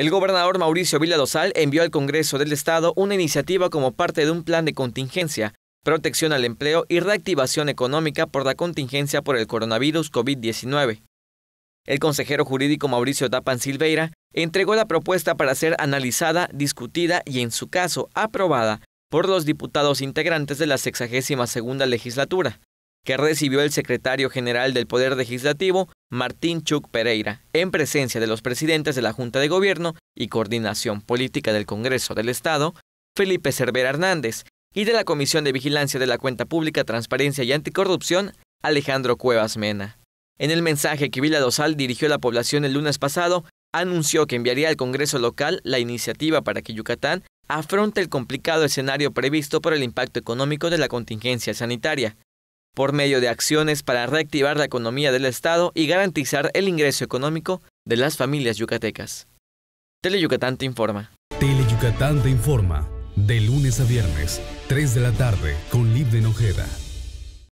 El gobernador Mauricio Vila Dosal envió al Congreso del Estado una iniciativa como parte de un plan de contingencia, protección al empleo y reactivación económica por la contingencia por el coronavirus COVID-19. El consejero jurídico Mauricio Tapan Silveira entregó la propuesta para ser analizada, discutida y, en su caso, aprobada por los diputados integrantes de la 62 legislatura que recibió el secretario general del Poder Legislativo, Martín Chuc Pereira, en presencia de los presidentes de la Junta de Gobierno y Coordinación Política del Congreso del Estado, Felipe Cervera Hernández, y de la Comisión de Vigilancia de la Cuenta Pública, Transparencia y Anticorrupción, Alejandro Cuevas Mena. En el mensaje que Vila Dosal dirigió a la población el lunes pasado, anunció que enviaría al Congreso local la iniciativa para que Yucatán afronte el complicado escenario previsto por el impacto económico de la contingencia sanitaria, por medio de acciones para reactivar la economía del Estado y garantizar el ingreso económico de las familias yucatecas. Teleyucatán te informa. Teleyucatán te informa. De lunes a viernes, 3 de la tarde, con Liv de Nojeda.